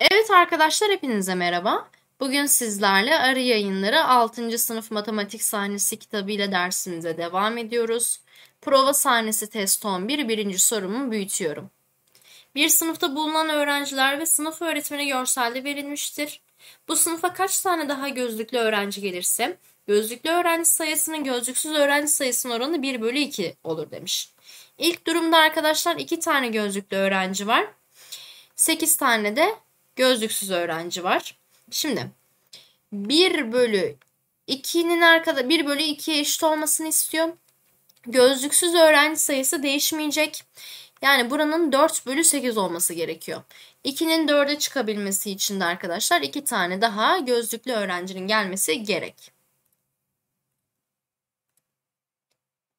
Evet arkadaşlar hepinize merhaba. Bugün sizlerle Arı Yayınları 6. sınıf matematik sahnesi kitabı ile dersimize devam ediyoruz. Prova sahnesi test 11 birinci sorumu büyütüyorum. Bir sınıfta bulunan öğrenciler ve sınıf öğretmeni görselde verilmiştir. Bu sınıfa kaç tane daha gözlüklü öğrenci gelirse gözlüklü öğrenci sayısının gözlüksüz öğrenci sayısının oranı 1 bölü 2 olur demiş. İlk durumda arkadaşlar iki tane gözlüklü öğrenci var. 8 tane de gözlüksüz öğrenci var. Şimdi 1 bölü 2'nin arkada 1 bölü 2'ye eşit olmasını istiyor. Gözlüksüz öğrenci sayısı değişmeyecek. Yani buranın 4 bölü 8 olması gerekiyor. 2'nin 4'e çıkabilmesi için de arkadaşlar 2 tane daha gözlüklü öğrencinin gelmesi gerek.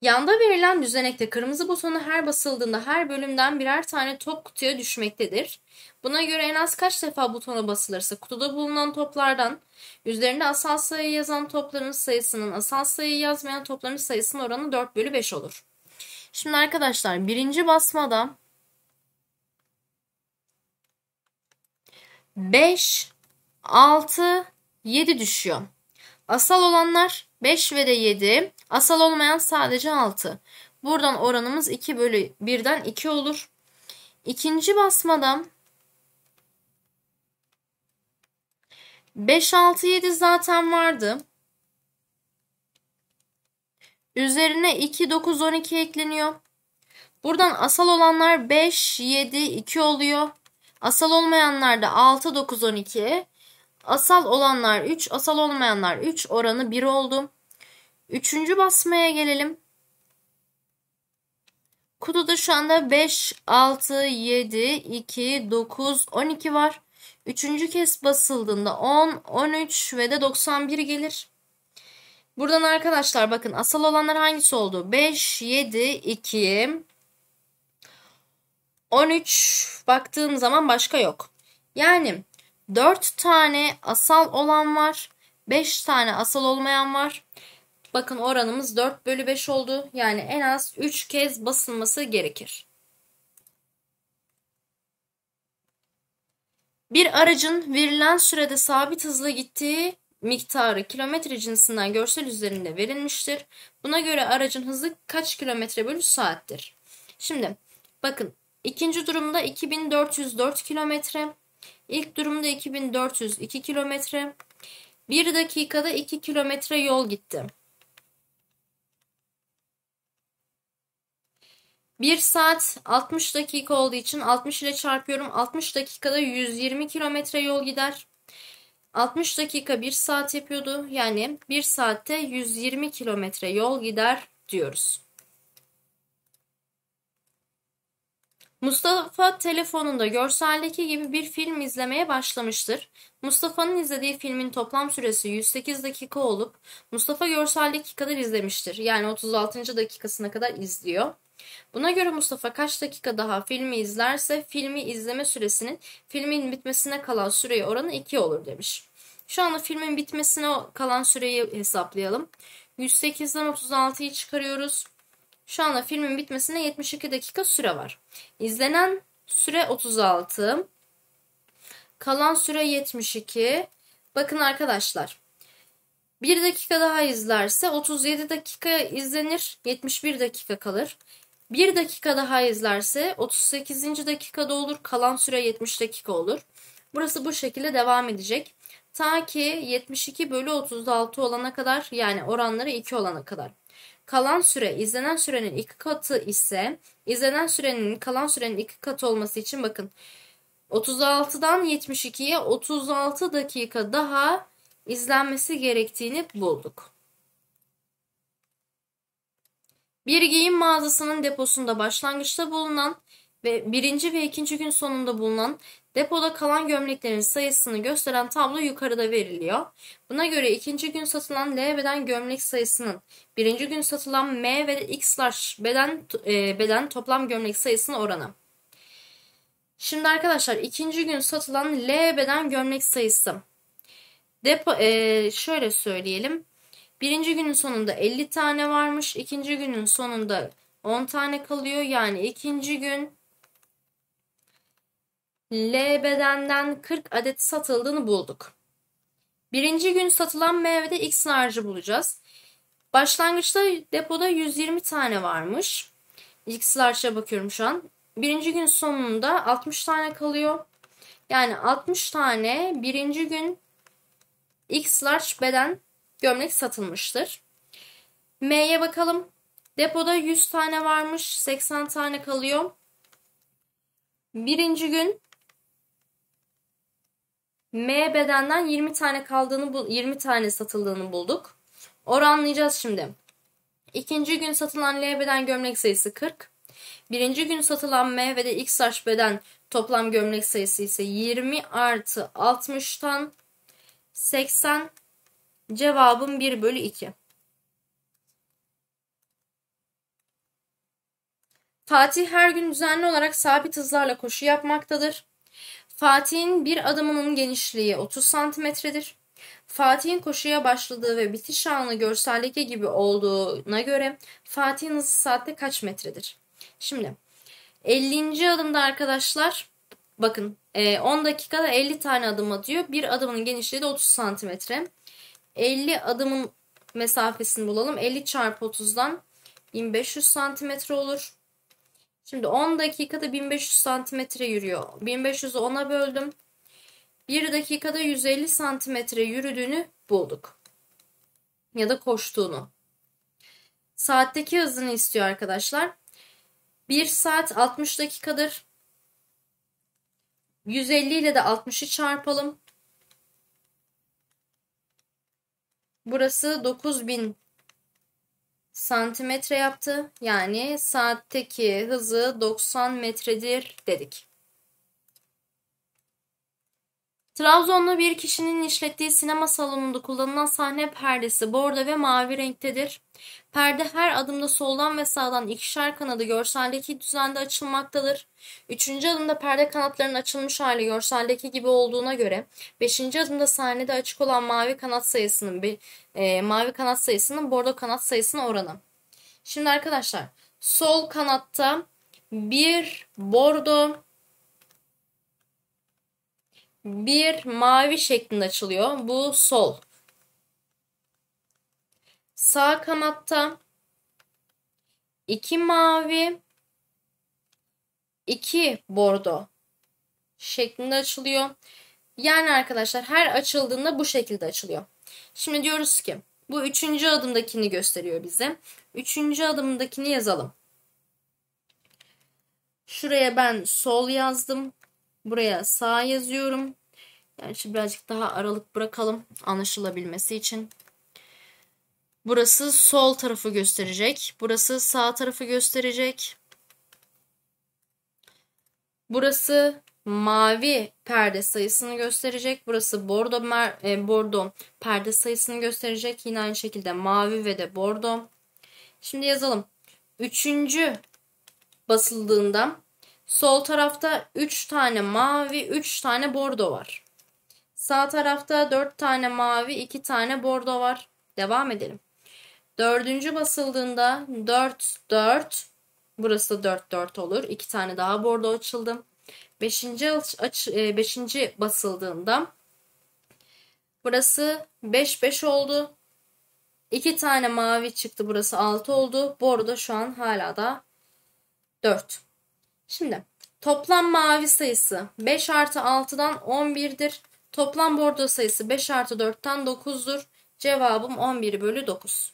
Yanda verilen düzenekte kırmızı butonu her basıldığında her bölümden birer tane top kutuya düşmektedir. Buna göre en az kaç defa butona basılırsa kutuda bulunan toplardan üzerinde asal sayı yazan topların sayısının asal sayı yazmayan topların sayısının oranı 4 bölü 5 olur. Şimdi arkadaşlar birinci basmada 5, 6, 7 düşüyor. Asal olanlar 5 ve de 7. Asal olmayan sadece 6. Buradan oranımız 2 bölü 1'den 2 olur. İkinci basmadan 5, 6, 7 zaten vardı. Üzerine 2, 9, 12 ekleniyor. Buradan asal olanlar 5, 7, 2 oluyor. Asal olmayanlar da 6, 9, 12. Asal olanlar 3, asal olmayanlar 3 oranı 1 oldu. Üçüncü basmaya gelelim. Kutuda şu anda 5, 6, 7, 2, 9, 12 var. Üçüncü kez basıldığında 10, 13 ve de 91 gelir. Buradan arkadaşlar bakın asal olanlar hangisi oldu? 5, 7, 2, 13 baktığım zaman başka yok. Yani 4 tane asal olan var. 5 tane asal olmayan var. Bakın oranımız 4 bölü 5 oldu. Yani en az 3 kez basılması gerekir. Bir aracın verilen sürede sabit hızla gittiği miktarı kilometre cinsinden görsel üzerinde verilmiştir. Buna göre aracın hızı kaç kilometre bölü saattir? Şimdi bakın ikinci durumda 2404 kilometre. İlk durumda 2402 kilometre. 1 dakikada 2 kilometre yol gitti. 1 saat 60 dakika olduğu için 60 ile çarpıyorum. 60 dakikada 120 kilometre yol gider. 60 dakika 1 saat yapıyordu. Yani 1 saatte 120 kilometre yol gider diyoruz. Mustafa telefonunda görseldeki gibi bir film izlemeye başlamıştır. Mustafa'nın izlediği filmin toplam süresi 108 dakika olup Mustafa görseldeki kadar izlemiştir. Yani 36. dakikasına kadar izliyor. Buna göre Mustafa kaç dakika daha filmi izlerse filmi izleme süresinin filmin bitmesine kalan süreyi oranı 2 olur demiş. Şu anda filmin bitmesine kalan süreyi hesaplayalım. 108'den 36'yı çıkarıyoruz. Şu anda filmin bitmesine 72 dakika süre var. İzlenen süre 36. Kalan süre 72. Bakın arkadaşlar. 1 dakika daha izlerse 37 dakika izlenir, 71 dakika kalır. 1 dakika daha izlerse 38. dakikada olur, kalan süre 70 dakika olur. Burası bu şekilde devam edecek. Ta ki 72 bölü 36 olana kadar yani oranları 2 olana kadar. Kalan süre izlenen sürenin iki katı ise izlenen sürenin kalan sürenin iki katı olması için bakın 36'dan 72'ye 36 dakika daha izlenmesi gerektiğini bulduk. Bir giyim mağazasının deposunda başlangıçta bulunan ve birinci ve ikinci gün sonunda bulunan Depoda kalan gömleklerin sayısını gösteren tablo yukarıda veriliyor. Buna göre ikinci gün satılan L beden gömlek sayısının birinci gün satılan M ve X beden, e, beden toplam gömlek sayısının oranı. Şimdi arkadaşlar ikinci gün satılan L beden gömlek sayısı. Depo, e, şöyle söyleyelim. Birinci günün sonunda 50 tane varmış. ikinci günün sonunda 10 tane kalıyor. Yani ikinci gün L bedenden 40 adet satıldığını bulduk. Birinci gün satılan meyvede X harcı bulacağız. Başlangıçta depoda 120 tane varmış. X large'a bakıyorum şu an. Birinci gün sonunda 60 tane kalıyor. Yani 60 tane birinci gün X large beden gömlek satılmıştır. M'ye bakalım. Depoda 100 tane varmış. 80 tane kalıyor. Birinci gün M bedenden 20 tane kaldığını 20 tane satıldığını bulduk. Oranlayacağız şimdi. İkinci gün satılan L beden gömlek sayısı 40. Birinci gün satılan M ve de X saç beden toplam gömlek sayısı ise 20 artı 60'tan 80 cevabım 1 bölü 2. Fatih her gün düzenli olarak sabit hızlarla koşu yapmaktadır. Fatih'in bir adımının genişliği 30 santimetredir. Fatih'in koşuya başladığı ve bitiş anı görseldeki gibi olduğuna göre Fatih'in hızı saatte kaç metredir? Şimdi 50. adımda arkadaşlar bakın 10 e, dakikada 50 tane adım atıyor. Bir adımın genişliği de 30 santimetre. 50 adımın mesafesini bulalım. 50 çarpı 30'dan 1500 santimetre olur. Şimdi 10 dakikada 1500 santimetre yürüyor. 1500'ü 10'a böldüm. 1 dakikada 150 santimetre yürüdüğünü bulduk. Ya da koştuğunu. Saatteki hızını istiyor arkadaşlar. 1 saat 60 dakikadır. 150 ile de 60'ı çarpalım. Burası 9000 santimetre yaptı. Yani saatteki hızı 90 metredir dedik. Trabzonlu bir kişinin işlettiği sinema salonunda kullanılan sahne perdesi bordo ve mavi renktedir. Perde her adımda soldan ve sağdan ikişer kanadı görseldeki düzende açılmaktadır. Üçüncü adımda perde kanatlarının açılmış hali görseldeki gibi olduğuna göre beşinci adımda sahnede açık olan mavi kanat sayısının e, mavi kanat sayısının bordo kanat sayısına oranı. Şimdi arkadaşlar sol kanatta bir bordo bir mavi şeklinde açılıyor. Bu sol. Sağ kanatta iki mavi, iki bordo şeklinde açılıyor. Yani arkadaşlar her açıldığında bu şekilde açılıyor. Şimdi diyoruz ki bu üçüncü adımdakini gösteriyor bize. Üçüncü adımdakini yazalım. Şuraya ben sol yazdım. Buraya sağ yazıyorum. Gerçi birazcık daha aralık bırakalım anlaşılabilmesi için. Burası sol tarafı gösterecek. Burası sağ tarafı gösterecek. Burası mavi perde sayısını gösterecek. Burası bordo, mer, e, bordo perde sayısını gösterecek. Yine aynı şekilde mavi ve de bordo. Şimdi yazalım. Üçüncü basıldığında Sol tarafta 3 tane mavi, 3 tane bordo var. Sağ tarafta 4 tane mavi, 2 tane bordo var. Devam edelim. Dördüncü basıldığında 4, 4. Burası da 4, 4 olur. 2 tane daha bordo açıldı. Beşinci, aç, e, beşinci basıldığında burası 5, 5 oldu. 2 tane mavi çıktı. Burası 6 oldu. Bordo şu an hala da 4. Şimdi toplam mavi sayısı 5 artı 6'dan 11'dir. Toplam bordo sayısı 5 artı 4'ten 9'dur. Cevabım 11 bölü 9.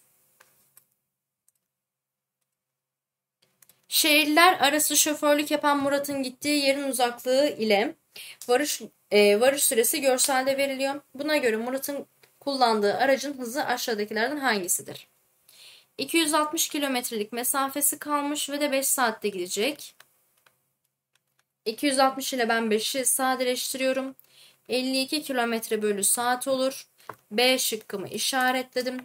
Şehirler arası şoförlük yapan Murat'ın gittiği yerin uzaklığı ile varış e, varış süresi görselde veriliyor. Buna göre Murat'ın kullandığı aracın hızı aşağıdakilerden hangisidir? 260 kilometrelik mesafesi kalmış ve de 5 saatte gidecek. 260 ile ben 5'i sadeleştiriyorum. 52 km bölü saat olur. B şıkkımı işaretledim.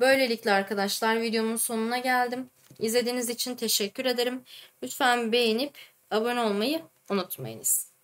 Böylelikle arkadaşlar videomun sonuna geldim. İzlediğiniz için teşekkür ederim. Lütfen beğenip abone olmayı unutmayınız.